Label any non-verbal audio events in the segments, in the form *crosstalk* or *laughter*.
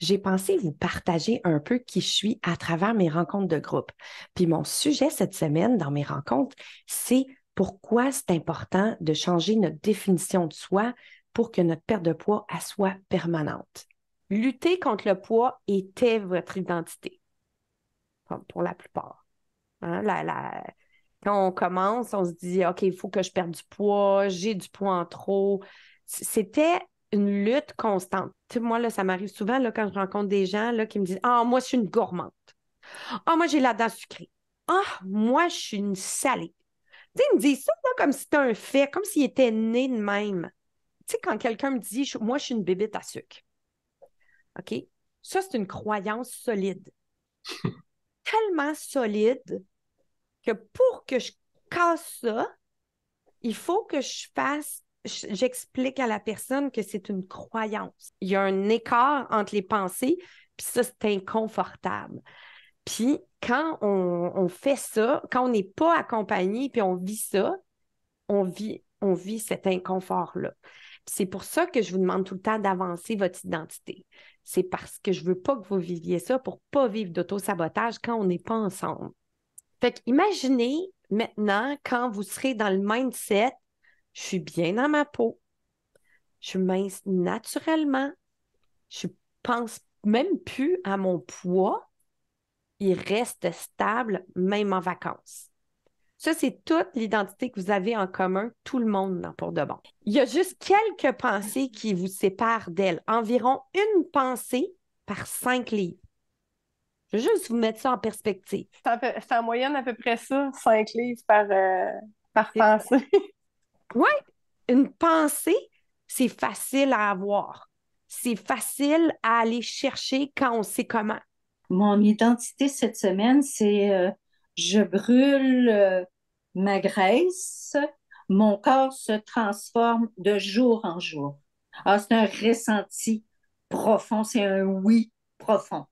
j'ai pensé vous partager un peu qui je suis à travers mes rencontres de groupe. Puis mon sujet cette semaine dans mes rencontres, c'est pourquoi c'est important de changer notre définition de soi pour que notre perte de poids à soit permanente. Lutter contre le poids était votre identité, pour la plupart. Hein. Quand on commence, on se dit, OK, il faut que je perde du poids, j'ai du poids en trop. C'était une lutte constante. moi, là, ça m'arrive souvent là, quand je rencontre des gens là, qui me disent Ah, moi, je suis une gourmande. Ah, moi, j'ai la dent sucrée. Ah, moi, je suis une salée. Tu ils me disent ça comme si c'était un fait, comme s'il était né de même. Tu sais, quand quelqu'un me dit Moi, je suis une bébite à sucre. OK? Ça, c'est une croyance solide. *laughs* Tellement solide que pour que je casse ça, il faut que je fasse j'explique à la personne que c'est une croyance. Il y a un écart entre les pensées, puis ça, c'est inconfortable. Puis quand on, fait ça, quand on n'est pas accompagné, puis on vit ça, on vit, on vit cet inconfort-là. C'est pour ça que je vous demande tout le temps d'avancer votre identité. C'est parce que je ne veux pas que vous viviez ça pour ne pas vivre d'auto-sabotage quand on n'est pas ensemble. Fait imaginez maintenant quand vous serez dans le mindset je suis bien dans ma peau. Je suis mince naturellement. Je pense même plus à mon poids. Il reste stable, même en vacances. Ça, c'est toute l'identité que vous avez en commun, tout le monde dans pour de bon. Il y a juste quelques pensées qui vous séparent d'elle, environ une pensée par cinq livres. Je veux juste vous mettre ça en perspective. C'est en moyenne à peu près ça, cinq livres par, euh, par pensée. *laughs* Oui, une pensée, c'est facile à avoir. C'est facile à aller chercher quand on sait comment. Mon identité cette semaine, c'est euh, je brûle euh, ma graisse, mon corps se transforme de jour en jour. Ah, c'est un ressenti profond, c'est un oui profond.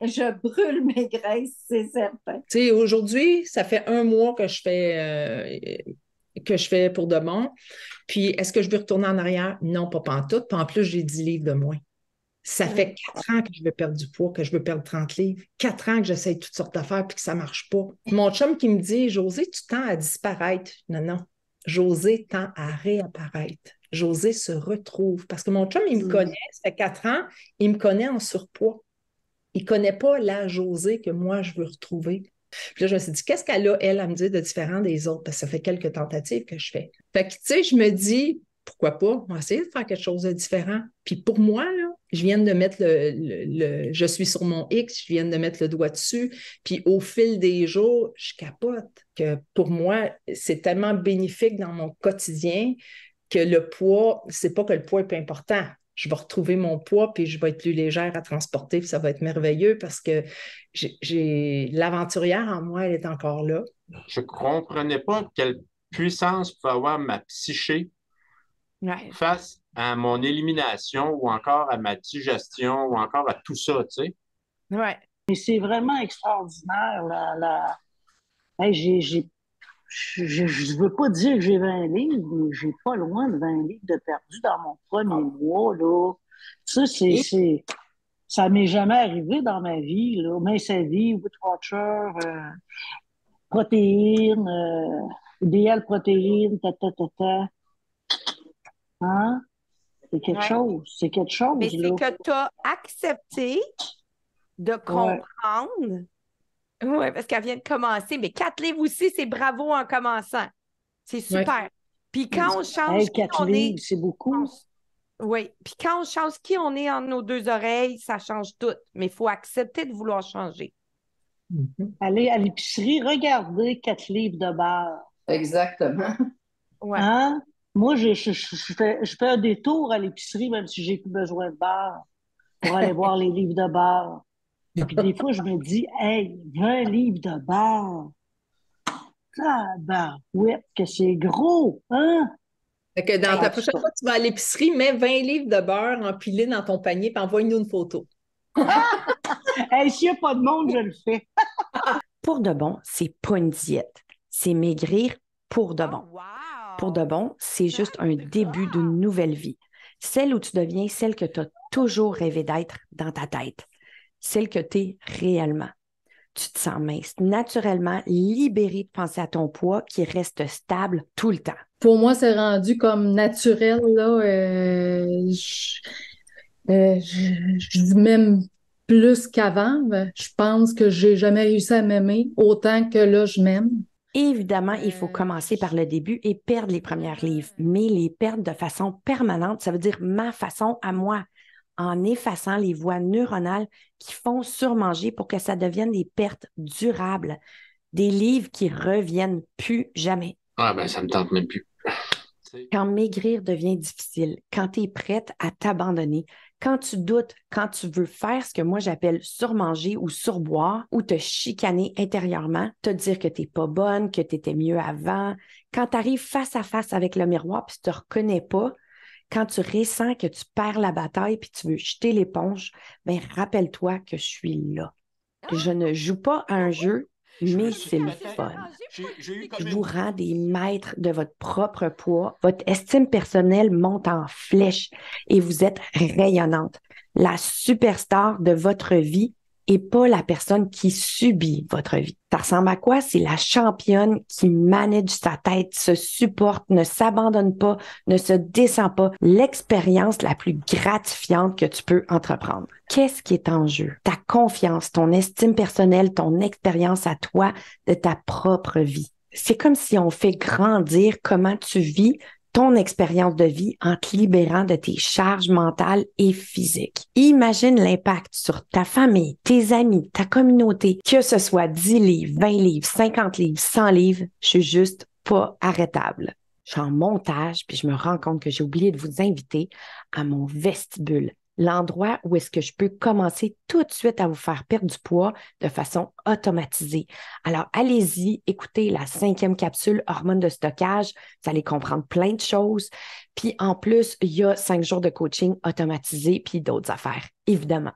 Je brûle mes graisses, c'est certain. Tu sais, aujourd'hui, ça fait un mois que je fais euh, que je fais pour de bon. Puis, est-ce que je veux retourner en arrière? Non, pas pantoute. Puis en plus, j'ai 10 livres de moins. Ça mm. fait quatre ans que je veux perdre du poids, que je veux perdre 30 livres. Quatre ans que j'essaye toutes sortes d'affaires puis que ça ne marche pas. Mm. Mon chum qui me dit José, tu tends à disparaître. Non, non. José tend à réapparaître. José se retrouve. Parce que mon chum, il me mm. connaît, ça fait quatre ans, il me connaît en surpoids. Il ne connaît pas la José que moi, je veux retrouver. Puis là, je me suis dit, qu'est-ce qu'elle a, elle, à me dire de différent des autres? Parce que ça fait quelques tentatives que je fais. Fait que, tu sais, je me dis, pourquoi pas? On va essayer de faire quelque chose de différent. Puis pour moi, je viens de mettre le, Je suis sur mon X, je viens de mettre le doigt dessus. Puis au fil des jours, je capote que pour moi, c'est tellement bénéfique dans mon quotidien que le poids, c'est pas que le poids est pas important je vais retrouver mon poids, puis je vais être plus légère à transporter, puis ça va être merveilleux parce que j'ai l'aventurière en moi, elle est encore là. Je ne comprenais pas quelle puissance pouvait avoir ma psyché face à mon élimination ou encore à ma digestion ou encore à tout ça, tu sais. Ouais. mais c'est vraiment extraordinaire. La, j'ai je ne veux pas dire que j'ai 20 livres, mais j'ai pas loin de 20 livres de perdu dans mon premier ah. mois. Là. Ça, c'est, ça m'est jamais arrivé dans ma vie. Là. sa sa vie, Woodwatcher, euh, protéines, euh, protéines, ta, ta, ta, ta. Hein? C'est quelque chose. C'est quelque chose. Mais c'est que tu as accepté de comprendre. Oui, parce qu'elle vient de commencer. Mais quatre livres aussi, c'est bravo en commençant. C'est super. Puis quand on change. on c'est beaucoup. Oui. Puis quand on change qui on est en nos deux oreilles, ça change tout. Mais il faut accepter de vouloir changer. Mm-hmm. Allez à l'épicerie, regardez quatre livres de bar. Exactement. Hein? Moi, je, fais, un détour à l'épicerie, même si j'ai plus besoin de beurre, pour aller *laughs* voir les livres de bar des fois, je me dis, hey, 20 livres de beurre, Ah, ben, oui, que c'est gros, hein? que dans ta prochaine fois tu vas à l'épicerie, mets 20 livres de beurre empilés dans ton panier puis envoie-nous une photo. *laughs* hey, S'il n'y pas de monde, je le fais. *laughs* pour de bon, c'est pas une diète. C'est maigrir pour de bon. Oh, pour de bon, c'est juste un début d'une nouvelle vie. Celle où tu deviens celle que tu as toujours rêvé d'être dans ta tête celle que tu es réellement. Tu te sens mince, naturellement libéré de penser à ton poids qui reste stable tout le temps. Pour moi, c'est rendu comme naturel. Là, euh, je, euh, m'aime plus qu'avant. Je pense que j'ai jamais réussi à m'aimer autant que là, je m'aime. Évidemment, il faut euh, commencer par le début et perdre les premières livres, mais les perdre de façon permanente, ça veut dire ma façon à moi en effaçant les voies neuronales qui font surmanger pour que ça devienne des pertes durables, des livres qui reviennent plus jamais. Ah ben ça me tente même plus. Quand maigrir devient difficile, quand tu es prête à t'abandonner, quand tu doutes, quand tu veux faire ce que moi j'appelle surmanger ou surboire ou te chicaner intérieurement, te dire que tu n'es pas bonne, que tu étais mieux avant, quand tu arrives face à face avec le miroir puis tu te reconnais pas, quand tu ressens que tu perds la bataille puis tu veux jeter l'éponge, ben rappelle-toi que je suis là. Ah, je ne joue pas à un ah jeu, mais c'est le fun. Je vous rends des maîtres de votre propre poids. Votre estime personnelle monte en flèche et vous êtes rayonnante. La superstar de votre vie et pas la personne qui subit votre vie. Ça ressemble à quoi? C'est la championne qui manage sa tête, se supporte, ne s'abandonne pas, ne se descend pas. L'expérience la plus gratifiante que tu peux entreprendre. Qu'est-ce qui est en jeu? Ta confiance, ton estime personnelle, ton expérience à toi de ta propre vie. C'est comme si on fait grandir comment tu vis ton expérience de vie en te libérant de tes charges mentales et physiques. Imagine l'impact sur ta famille, tes amis, ta communauté, que ce soit 10 livres, 20 livres, 50 livres, 100 livres, je suis juste pas arrêtable. Je suis en montage, puis je me rends compte que j'ai oublié de vous inviter à mon vestibule l'endroit où est-ce que je peux commencer tout de suite à vous faire perdre du poids de façon automatisée. Alors, allez-y, écoutez la cinquième capsule hormones de stockage. Vous allez comprendre plein de choses. Puis en plus, il y a cinq jours de coaching automatisé, puis d'autres affaires, évidemment.